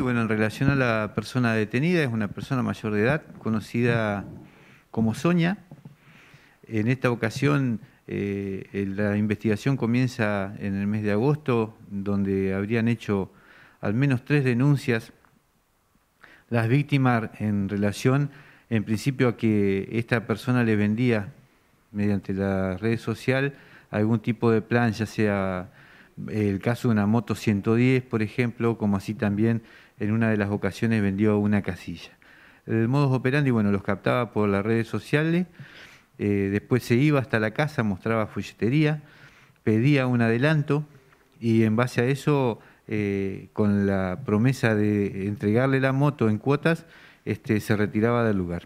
bueno, en relación a la persona detenida, es una persona mayor de edad, conocida como Soña. En esta ocasión, eh, la investigación comienza en el mes de agosto, donde habrían hecho al menos tres denuncias las víctimas en relación, en principio, a que esta persona le vendía mediante la red social algún tipo de plan, ya sea el caso de una moto 110, por ejemplo, como así también en una de las ocasiones vendió una casilla. El modus operandi, bueno, los captaba por las redes sociales, eh, después se iba hasta la casa, mostraba folletería, pedía un adelanto y en base a eso, eh, con la promesa de entregarle la moto en cuotas, este, se retiraba del lugar.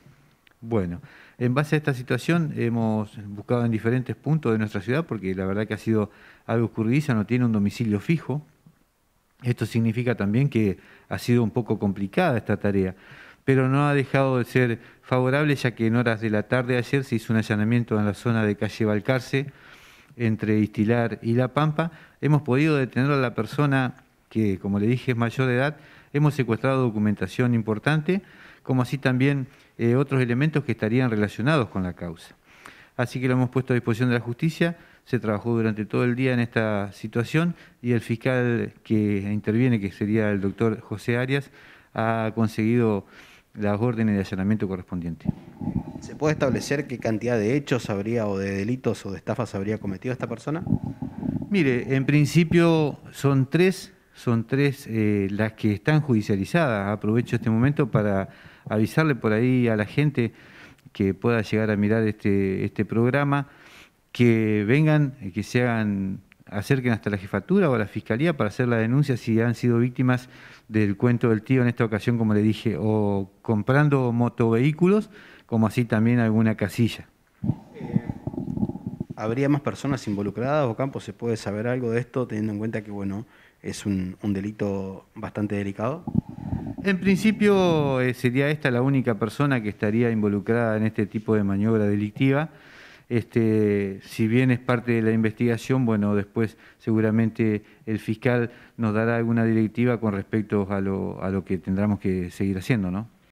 Bueno, en base a esta situación hemos buscado en diferentes puntos de nuestra ciudad, porque la verdad que ha sido algo oscurguiza, no tiene un domicilio fijo. Esto significa también que ha sido un poco complicada esta tarea, pero no ha dejado de ser favorable, ya que en horas de la tarde ayer se hizo un allanamiento en la zona de calle Balcarce, entre Istilar y La Pampa. Hemos podido detener a la persona que, como le dije, es mayor de edad, hemos secuestrado documentación importante, como así también eh, otros elementos que estarían relacionados con la causa. Así que lo hemos puesto a disposición de la justicia, se trabajó durante todo el día en esta situación y el fiscal que interviene, que sería el doctor José Arias, ha conseguido las órdenes de allanamiento correspondientes. ¿Se puede establecer qué cantidad de hechos habría o de delitos o de estafas habría cometido esta persona? Mire, en principio son tres son tres eh, las que están judicializadas. Aprovecho este momento para avisarle por ahí a la gente que pueda llegar a mirar este, este programa, que vengan, eh, que se hagan, acerquen hasta la jefatura o a la fiscalía para hacer la denuncia si han sido víctimas del cuento del tío en esta ocasión, como le dije, o comprando motovehículos, como así también alguna casilla. Eh, ¿Habría más personas involucradas o Campos se puede saber algo de esto teniendo en cuenta que bueno es un, delito bastante delicado? En principio eh, sería esta la única persona que estaría involucrada en este tipo de maniobra delictiva. Este, si bien es parte de la investigación, bueno, después seguramente el fiscal nos dará alguna directiva con respecto a lo, a lo que tendremos que seguir haciendo, ¿no?